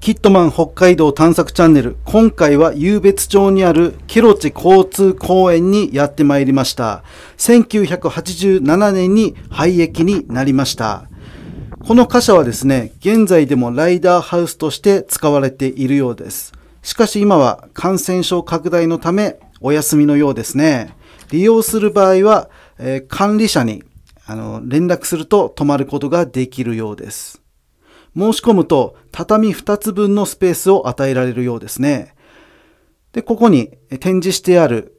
キットマン北海道探索チャンネル今回は湧別町にあるケロチ交通公園にやってまいりました1987年に廃駅になりましたこの貨車はですね現在でもライダーハウスとして使われているようですしかし今は感染症拡大のためお休みのようですね利用する場合は、えー、管理者にあの連絡すると泊まることができるようです申し込むと畳2つ分のスペースを与えられるようですね。で、ここに展示してある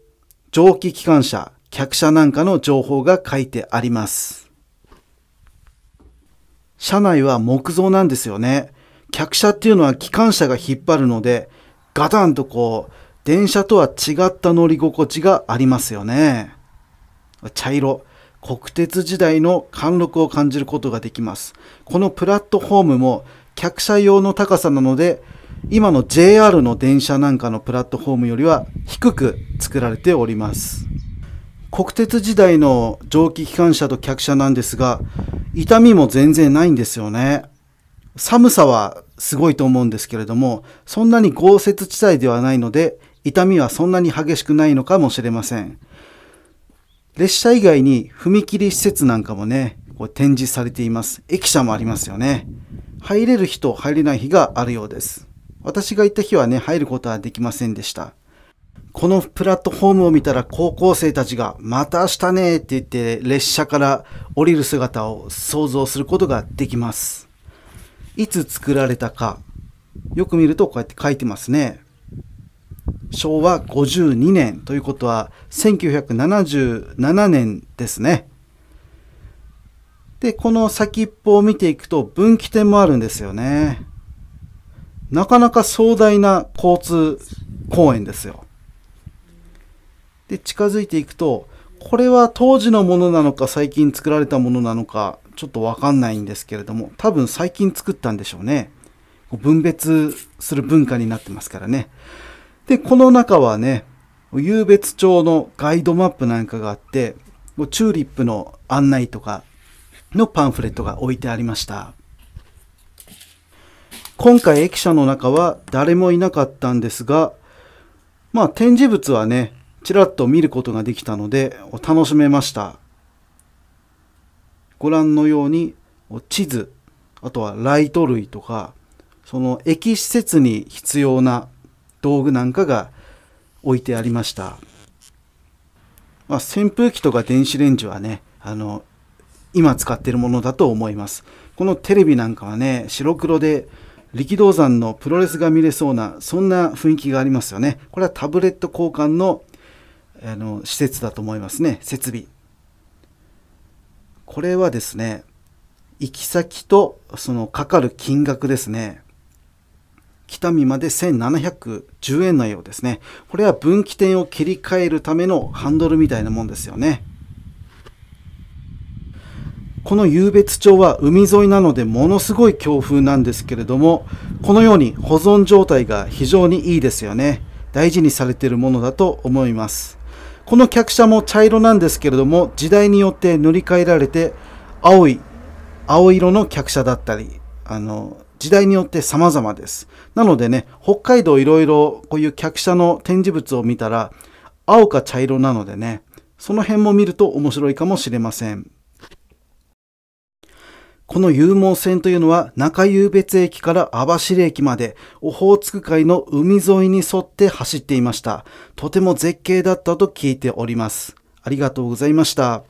蒸気機関車、客車なんかの情報が書いてあります。車内は木造なんですよね。客車っていうのは機関車が引っ張るので、ガタンとこう、電車とは違った乗り心地がありますよね。茶色。国鉄時代の貫禄を感じることができます。このプラットフォームも客車用の高さなので、今の JR の電車なんかのプラットフォームよりは低く作られております。国鉄時代の蒸気機関車と客車なんですが、痛みも全然ないんですよね。寒さはすごいと思うんですけれども、そんなに豪雪地帯ではないので、痛みはそんなに激しくないのかもしれません。列車以外に踏切施設なんかもね、こう展示されています。駅舎もありますよね。入れる日と入れない日があるようです。私が行った日はね、入ることはできませんでした。このプラットフォームを見たら高校生たちがまた明日ねって言って列車から降りる姿を想像することができます。いつ作られたか、よく見るとこうやって書いてますね。昭和52年ということは1977年ですね。で、この先っぽを見ていくと分岐点もあるんですよね。なかなか壮大な交通公園ですよ。で、近づいていくと、これは当時のものなのか最近作られたものなのかちょっとわかんないんですけれども、多分最近作ったんでしょうね。分別する文化になってますからね。で、この中はね、湧別町のガイドマップなんかがあって、もうチューリップの案内とかのパンフレットが置いてありました。今回駅舎の中は誰もいなかったんですが、まあ展示物はね、ちらっと見ることができたので楽しめました。ご覧のように地図、あとはライト類とか、その駅施設に必要な道具なんかが置いてありました、まあ、扇風機とか電子レンジはねあの今使ってるものだと思いますこのテレビなんかはね白黒で力道山のプロレスが見れそうなそんな雰囲気がありますよねこれはタブレット交換のあの施設だと思いますね設備これはですね行き先とそのかかる金額ですね北見まで1710円のようですね。これは分岐点を切り替えるためのハンドルみたいなもんですよね。この湧別町は海沿いなのでものすごい強風なんですけれども、このように保存状態が非常にいいですよね。大事にされているものだと思います。この客車も茶色なんですけれども、時代によって塗り替えられて、青い、青色の客車だったり、あの、時代によって様々です。なのでね、北海道いろいろこういう客車の展示物を見たら、青か茶色なのでね、その辺も見ると面白いかもしれません。この有毛線というのは中湧別駅から網走駅までオホーツク海の海沿いに沿って走っていました。とても絶景だったと聞いております。ありがとうございました。